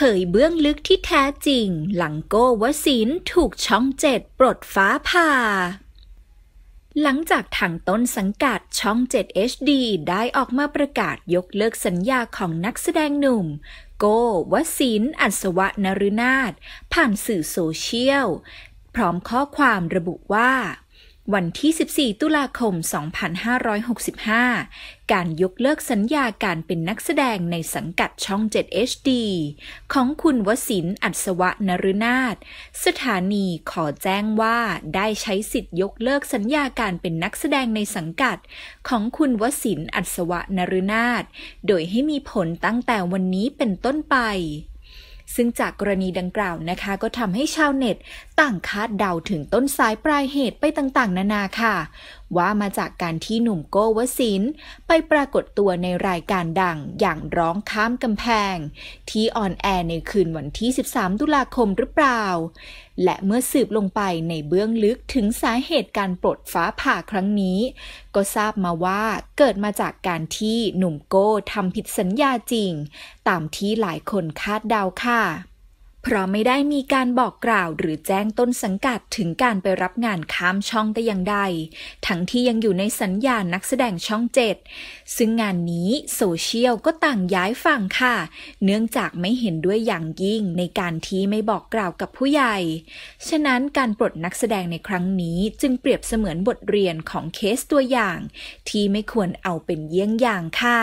เผยเบื้องลึกที่แท้จริง หลังโกวศินถูกช่องเจ็ดปลดฟ้าผ่า หลังจากทางต้นสังกัดช่อง7 HD ได้ออกมาประกาศยกเลิกสัญญาของนักแสดงหนุ่ม โกวศินอัศวะนรุนาถผ่านสื่อโซเชียล พร้อมข้อความระบุว่าวันที่ 14 ตุลาคม 2565 การยกเลิกสัญญาการเป็นนักแสดงในสังกัดช่อง7 HD ของคุณวศินอัศวะนรุนาถสถานีขอแจ้งว่าได้ใช้สิทธิ์ยกเลิกสัญญาการเป็นนักแสดงในสังกัด ของคุณวศินอัศวะนรุนาถโดยให้มีผลตั้งแต่วันนี้เป็นต้นไปซึ่งจากกรณีดังกล่าวนะคะก็ทำให้ชาวเน็ตต่างคาดเดาถึงต้นสายปลายเหตุไปต่างๆ นานาค่ะว่ามาจากการที่หนุ่มโก้วสินไปปรากฏตัวในรายการดังอย่างร้องข้ามกำแพง ที่ออนแอร์ในคืนวันที่ 13 ตุลาคมหรือเปล่า และเมื่อสืบลงไปในเบื้องลึกถึงสาเหตุการปลดฟ้าผ่าครั้งนี้ ก็ทราบมาว่าเกิดมาจากการที่หนุ่มโก้ทำผิดสัญญาจริง ตามที่หลายคนคาดเดาค่ะเพราะไม่ได้มีการบอกกล่าวหรือแจ้งต้นสังกัดถึงการไปรับงานข้ามช่องแต่อย่างใดทั้งที่ยังอยู่ในสัญญาณนักแสดงช่องเจ็ดซึ่งงานนี้โซเชียลก็ต่างย้ายฝั่งค่ะ เนื่องจากไม่เห็นด้วยอย่างยิ่งในการที่ไม่บอกกล่าวกับผู้ใหญ่ ฉะนั้นการปลดนักแสดงในครั้งนี้จึงเปรียบเสมือนบทเรียนของเคสตัวอย่าง ที่ไม่ควรเอาเป็นเยี่ยงอย่างค่ะ